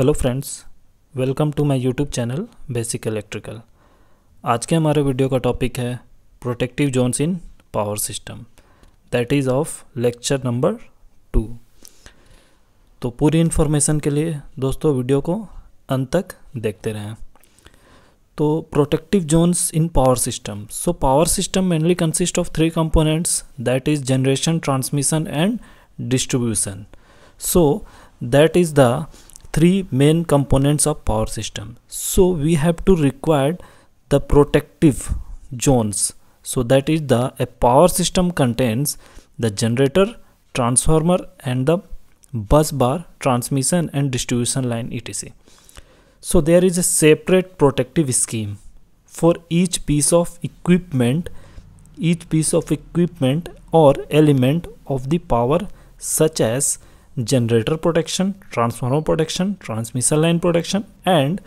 hello friends welcome to my YouTube channel basic electrical आज के हमारे वीडियो का टॉपिक है protective zones in power system that is of lecture number two तो पूरी information के लिए दोस्तों वीडियो को अंत तक देखते रहें तो protective zones in power system so power system mainly consist of three components that is generation transmission and distribution so that is the three main components of power system so we have to require the protective zones so that is the a power system contains the generator transformer and the bus bar transmission and distribution line etc so there is a separate protective scheme for each piece of equipment each piece of equipment or element of the power such as generator protection transformer protection transmission line protection and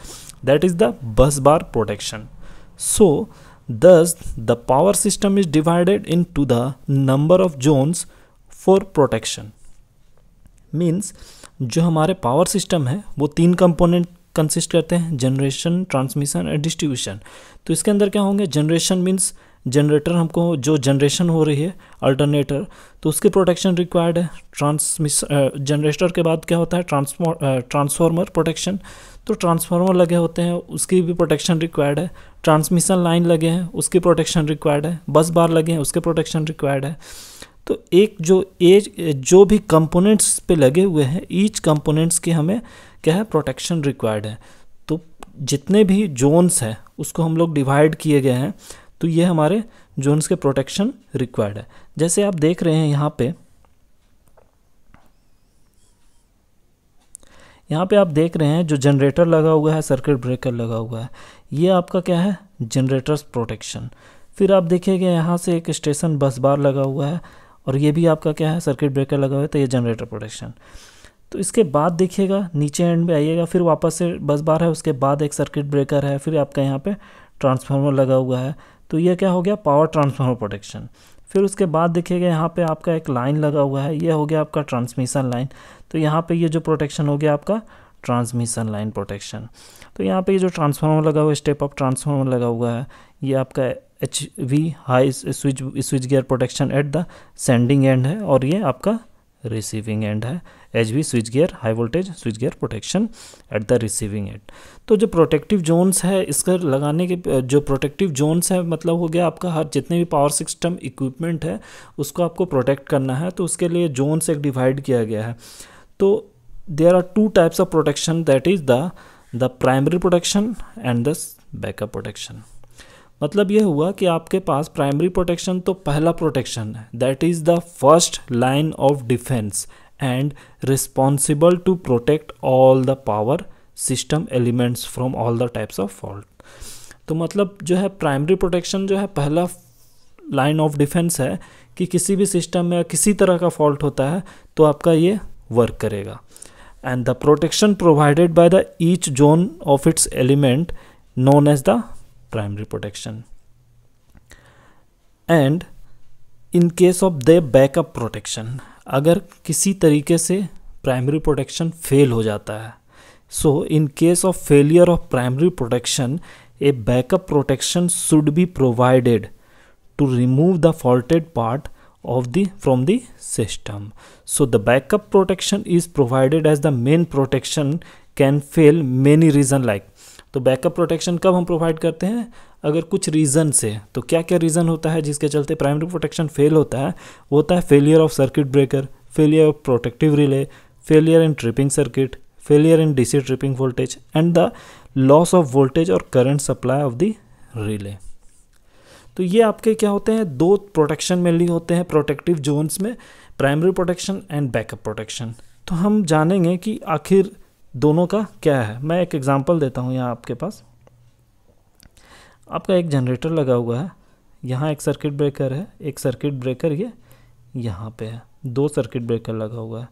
that is the bus bar protection so thus the power system is divided into the number of zones for protection means जो हमारे power system है वो तीन component consist करते हैं generation transmission and distribution तो इसके अंदर क्या होंगे जनरेशन मीन्स जनरेटर हमको जो जनरेशन हो रही है अल्टरनेटर तो उसकी प्रोटेक्शन रिक्वायर्ड है ट्रांसमिस जनरेटर के बाद क्या होता है ट्रांसफॉर ट्रांसफार्मर प्रोटेक्शन तो ट्रांसफार्मर लगे होते हैं उसकी भी प्रोटेक्शन रिक्वायर्ड है ट्रांसमिशन लाइन लगे हैं उसकी प्रोटेक्शन रिक्वायर्ड है बस बार लगे हैं उसके प्रोटेक्शन रिक्वायर्ड है तो एक जो एज जो भी कंपोनेंट्स पे लगे हुए हैं ईच कंपोनेंट्स की हमें क्या है प्रोटेक्शन रिक्वायर्ड है तो जितने भी जोन्स हैं उसको हम लोग डिवाइड किए गए हैं तो ये हमारे जोन्स के प्रोटेक्शन रिक्वायर्ड है जैसे आप देख रहे हैं यहाँ पे यहाँ पे आप देख रहे हैं जो जनरेटर लगा हुआ है सर्किट ब्रेकर लगा हुआ है ये आपका क्या है जनरेटर्स प्रोटेक्शन फिर आप देखिएगा यहाँ से एक स्टेशन बस बार लगा हुआ है और ये भी आपका क्या है सर्किट ब्रेकर लगा हुआ है तो ये जनरेटर प्रोटेक्शन तो इसके बाद देखिएगा नीचे एंड में आइएगा फिर वापस से बस बार है उसके बाद एक सर्किट ब्रेकर है फिर आपका यहाँ पे ट्रांसफार्मर लगा हुआ है तो ये क्या हो गया पावर ट्रांसफार्मर प्रोटेक्शन फिर उसके बाद देखिएगा यहाँ पे आपका एक लाइन लगा हुआ है ये हो गया आपका ट्रांसमिशन लाइन तो यहाँ पे ये जो प्रोटेक्शन हो गया आपका ट्रांसमिशन लाइन प्रोटेक्शन तो यहाँ पे ये जो ट्रांसफार्मर लगा हुआ है स्टेप अप ट्रांसफार्मर लगा हुआ है ये आपका H V high switch switch gear protection at the sending end है और ये आपका रिसीविंग एंड है H V switch gear high voltage switch gear protection at the receiving at तो जो प्रोटेक्टिव जोन्स है इसका लगाने के जो प्रोटेक्टिव जोन्स है मतलब हो गया आपका हर जितने भी पावर सिस्टम इक्विपमेंट है उसको आपको प्रोटेक्ट करना है तो उसके लिए जोन्स एक डिवाइड किया गया है तो there are two types of protection that is the the primary protection and the backup protection मतलब यह हुआ कि आपके पास प्राइमरी प्रोटेक्शन तो पहला प्रोटेक्शन है that is the first line of defence and responsible to protect all the power system elements from all the types of fault तो मतलब जो है प्राइमरी प्रोटेक्शन जो है पहला लाइन ऑफ डिफेंस है कि किसी भी सिस्टम में किसी तरह का फॉल्ट होता है तो आपका ये वर्क करेगा and the protection provided by the each zone of its element known as the primary protection and in case of the backup protection अगर किसी तरीके से प्राइमरी प्रोटेक्शन फेल हो जाता है so in case of failure of primary protection a backup protection should be provided to remove the faulted part of the from the system so the backup protection is provided as the main protection can fail many reason like तो backup protection कब हम provide करते हैं अगर कुछ reason से तो क्या क्या रीज़न होता है जिसके चलते प्राइमरी प्रोटेक्शन फेल होता है वो होता है failure of circuit breaker failure of protective relay failure in tripping circuit failure in DC tripping voltage and the loss of voltage और current supply of the relay तो ये आपके क्या होते हैं दो प्रोटेक्शन मेनली होते हैं प्रोटेक्टिव जोन्स में primary protection and backup protection तो हम जानेंगे कि आखिर दोनों का क्या है मैं एक एग्ज़ाम्पल देता हूँ यहाँ आपके पास आपका एक जनरेटर लगा हुआ है यहाँ एक सर्किट ब्रेकर है एक सर्किट ब्रेकर ये यहाँ पे है दो सर्किट ब्रेकर लगा हुआ है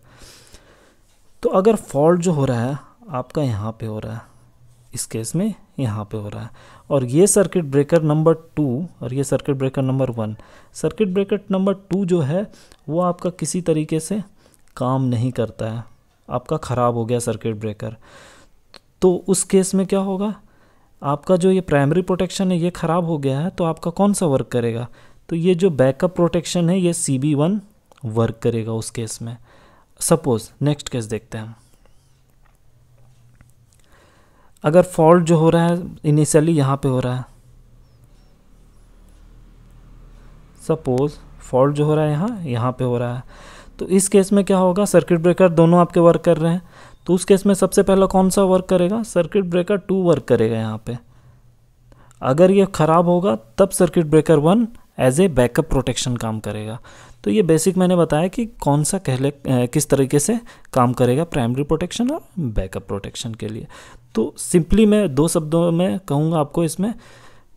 तो अगर फॉल्ट जो हो रहा है आपका यहाँ पे हो रहा है इस केस में यहाँ पे हो रहा है और ये सर्किट ब्रेकर नंबर टू और ये circuit breaker number one circuit breaker number two जो है वो आपका किसी तरीके से काम नहीं करता है आपका ख़राब हो गया सर्किट ब्रेकर तो उस केस में क्या होगा आपका जो ये प्राइमरी प्रोटेक्शन है ये ख़राब हो गया है तो आपका कौन सा वर्क करेगा तो ये जो बैकअप प्रोटेक्शन है ये सी बी वन वर्क करेगा उस केस में सपोज़ नेक्स्ट केस देखते हैं अगर फॉल्ट जो हो रहा है इनिशियली यहाँ पे हो रहा है सपोज़ फॉल्ट जो हो रहा है यहाँ यहाँ पे हो रहा है तो इस केस में क्या होगा सर्किट ब्रेकर दोनों आपके वर्क कर रहे हैं तो उस केस में सबसे पहला कौन सा वर्क करेगा सर्किट ब्रेकर टू वर्क करेगा यहाँ पे अगर ये ख़राब होगा तब circuit breaker one as a backup protection काम करेगा तो ये बेसिक मैंने बताया कि कौन सा कहले किस तरीके से काम करेगा प्राइमरी प्रोटेक्शन और बैकअप प्रोटेक्शन के लिए तो सिंपली मैं दो शब्दों में कहूँगा आपको इसमें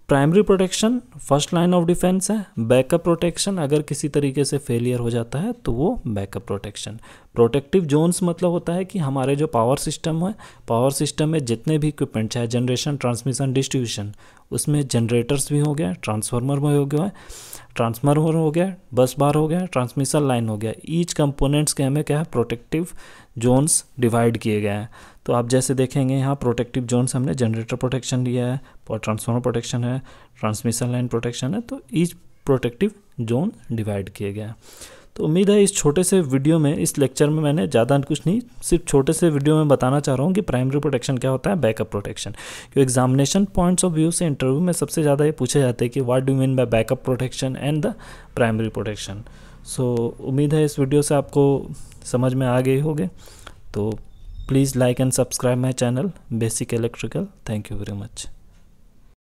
primary protection first line of defence है बैकअप प्रोटेक्शन अगर किसी तरीके से फेलियर हो जाता है तो वो बैकअप प्रोटेक्शन प्रोटेक्टिव जोन्स मतलब होता है कि हमारे जो पावर सिस्टम है पावर सिस्टम में जितने भी इक्विपमेंट चाहे जनरेशन ट्रांसमिशन डिस्ट्रीब्यूशन उसमें जनरेटर्स भी हो गया ट्रांसफार्मर भी हो गया ट्रांसफार्मर हो गया बस बार हो गया ट्रांसमिशन लाइन हो गया ईच कंपोनेंट्स के हमें क्या है प्रोटेक्टिव जोन्स डिवाइड किए गए हैं तो आप जैसे देखेंगे यहाँ प्रोटेक्टिव जोन्स हमने जनरेटर प्रोटेक्शन लिया है और ट्रांसफार्मर प्रोटेक्शन है ट्रांसमिशन लाइन प्रोटेक्शन है तो ईच प्रोटेक्टिव जोन डिवाइड किए गए हैं तो उम्मीद है इस छोटे से वीडियो में इस लेक्चर में मैंने ज़्यादा कुछ नहीं सिर्फ छोटे से वीडियो में बताना चाह रहा हूँ कि प्राइमरी प्रोटेक्शन क्या होता है बैकअप प्रोटेक्शन क्योंकि एग्जामिनेशन पॉइंट्स ऑफ व्यू से इंटरव्यू में सबसे ज़्यादा ये पूछे जाते हैं कि what do mean by backup protection and the primary protection so उम्मीद है इस वीडियो से आपको समझ में आ गई होगी तो please like and subscribe my channel basic electrical thank you very much